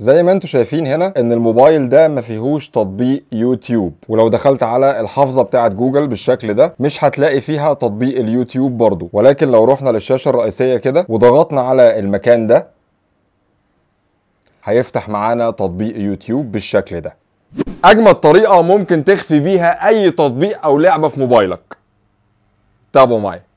زي ما انتم شايفين هنا ان الموبايل ده ما فيهوش تطبيق يوتيوب ولو دخلت على الحافظه بتاعه جوجل بالشكل ده مش هتلاقي فيها تطبيق اليوتيوب برضو ولكن لو رحنا للشاشه الرئيسيه كده وضغطنا على المكان ده هيفتح معانا تطبيق يوتيوب بالشكل ده اجمد طريقه ممكن تخفي بيها اي تطبيق او لعبه في موبايلك تابعوا معايا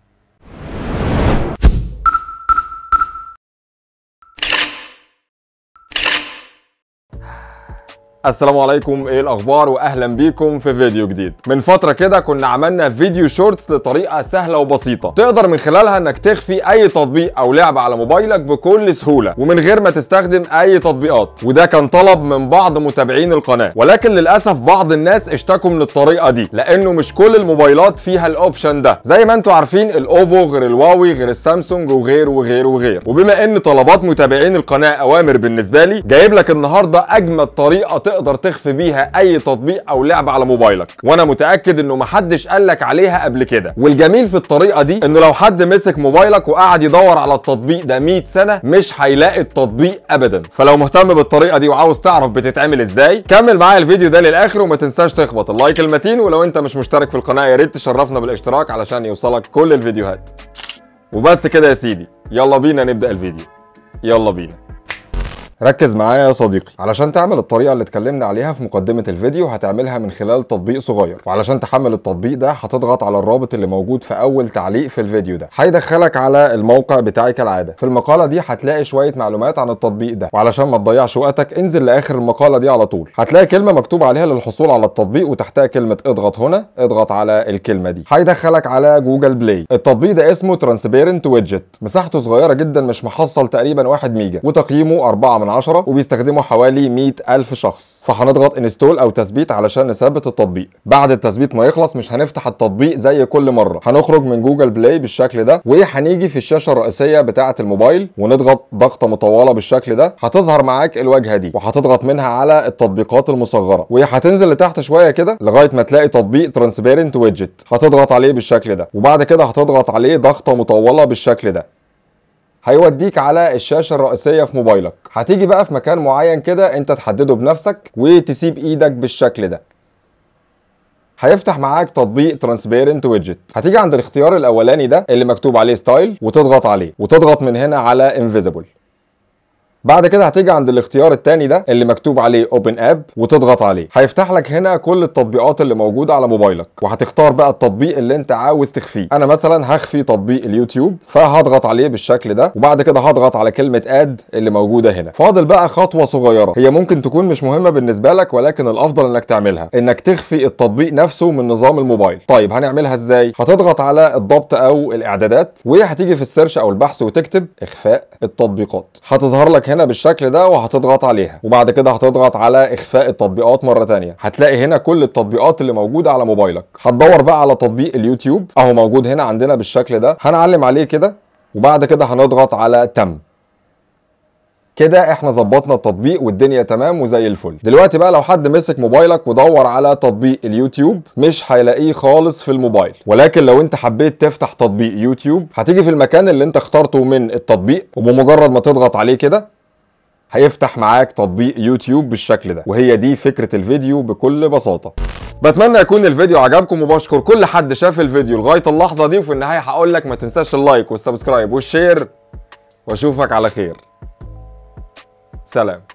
السلام عليكم ايه الاخبار واهلا بيكم في فيديو جديد من فتره كده كنا عملنا فيديو شورتس لطريقه سهله وبسيطه تقدر من خلالها انك تخفي اي تطبيق او لعبه على موبايلك بكل سهوله ومن غير ما تستخدم اي تطبيقات وده كان طلب من بعض متابعين القناه ولكن للاسف بعض الناس اشتكوا من الطريقه دي لانه مش كل الموبايلات فيها الاوبشن ده زي ما انتم عارفين الاوبو غير الواوي غير السامسونج وغير وغير وغير وبما ان طلبات متابعين القناه اوامر بالنسبه لي جايب لك النهارده اجمد طريقه تقدر تخفي بيها اي تطبيق او لعبه على موبايلك وانا متاكد انه محدش قالك عليها قبل كده والجميل في الطريقه دي انه لو حد مسك موبايلك وقعد يدور على التطبيق ده 100 سنه مش هيلاقي التطبيق ابدا فلو مهتم بالطريقه دي وعاوز تعرف بتتعمل ازاي كمل معايا الفيديو ده للاخر وما تنساش تخبط اللايك المتين ولو انت مش مشترك في القناه يا ريت تشرفنا بالاشتراك علشان يوصلك كل الفيديوهات وبس كده يا سيدي يلا بينا نبدا الفيديو يلا بينا ركز معايا يا صديقي علشان تعمل الطريقه اللي اتكلمنا عليها في مقدمه الفيديو هتعملها من خلال تطبيق صغير وعلشان تحمل التطبيق ده هتضغط على الرابط اللي موجود في اول تعليق في الفيديو ده هيدخلك على الموقع بتاعي كالعاده في المقاله دي هتلاقي شويه معلومات عن التطبيق ده وعلشان ما تضيعش وقتك انزل لاخر المقاله دي على طول هتلاقي كلمه مكتوب عليها للحصول على التطبيق وتحتها كلمه اضغط هنا اضغط على الكلمه دي هيدخلك على جوجل بلاي التطبيق ده اسمه ترانسبيرنت ويدجت مساحته صغيره جدا مش محصل تقريبا 1 ميجا وتقييمه 4 من عشرة وبيستخدمه حوالي 100000 شخص فهنضغط انستول او تثبيت علشان نثبت التطبيق بعد التثبيت ما يخلص مش هنفتح التطبيق زي كل مره هنخرج من جوجل بلاي بالشكل ده وهنيجي في الشاشه الرئيسيه بتاعه الموبايل ونضغط ضغطه مطوله بالشكل ده هتظهر معاك الواجهه دي وهتضغط منها على التطبيقات المصغره وهتنزل لتحت شويه كده لغايه ما تلاقي تطبيق ترانسبيرنت ويدجت هتضغط عليه بالشكل ده وبعد كده هتضغط عليه ضغطه مطوله بالشكل ده هيوديك على الشاشه الرئيسيه في موبايلك هتيجي بقى في مكان معين كده انت تحدده بنفسك وتسيب ايدك بالشكل ده هيفتح معاك تطبيق ترانسبيرنت ويدجت هتيجي عند الاختيار الاولاني ده اللي مكتوب عليه ستايل وتضغط عليه وتضغط من هنا على انفيزبل بعد كده هتيجي عند الاختيار الثاني ده اللي مكتوب عليه اوبن اب وتضغط عليه هيفتح لك هنا كل التطبيقات اللي موجوده على موبايلك وهتختار بقى التطبيق اللي انت عاوز تخفيه انا مثلا هخفي تطبيق اليوتيوب فهضغط عليه بالشكل ده وبعد كده هضغط على كلمه اد اللي موجوده هنا فاضل بقى خطوه صغيره هي ممكن تكون مش مهمه بالنسبه لك ولكن الافضل انك تعملها انك تخفي التطبيق نفسه من نظام الموبايل طيب هنعملها ازاي هتضغط على الضبط او الاعدادات وهتيجي في السيرش او البحث وتكتب اخفاء التطبيقات هتظهر لك هنا بالشكل ده وهتضغط عليها وبعد كده هتضغط على اخفاء التطبيقات مره ثانيه هتلاقي هنا كل التطبيقات اللي موجوده على موبايلك هتدور بقى على تطبيق اليوتيوب اهو موجود هنا عندنا بالشكل ده هنعلم عليه كده وبعد كده هنضغط على تم كده احنا ظبطنا التطبيق والدنيا تمام وزي الفل دلوقتي بقى لو حد مسك موبايلك ودور على تطبيق اليوتيوب مش هيلاقيه خالص في الموبايل ولكن لو انت حبيت تفتح تطبيق يوتيوب هتيجي في المكان اللي انت اخترته من التطبيق وبمجرد ما تضغط عليه كده هيفتح معاك تطبيق يوتيوب بالشكل ده وهي دي فكرة الفيديو بكل بساطة بتمنى يكون الفيديو عجبكم وبشكر كل حد شاف الفيديو لغاية اللحظة دي وفي النهاية هقولك ما تنساش اللايك والسبسكرايب والشير واشوفك على خير سلام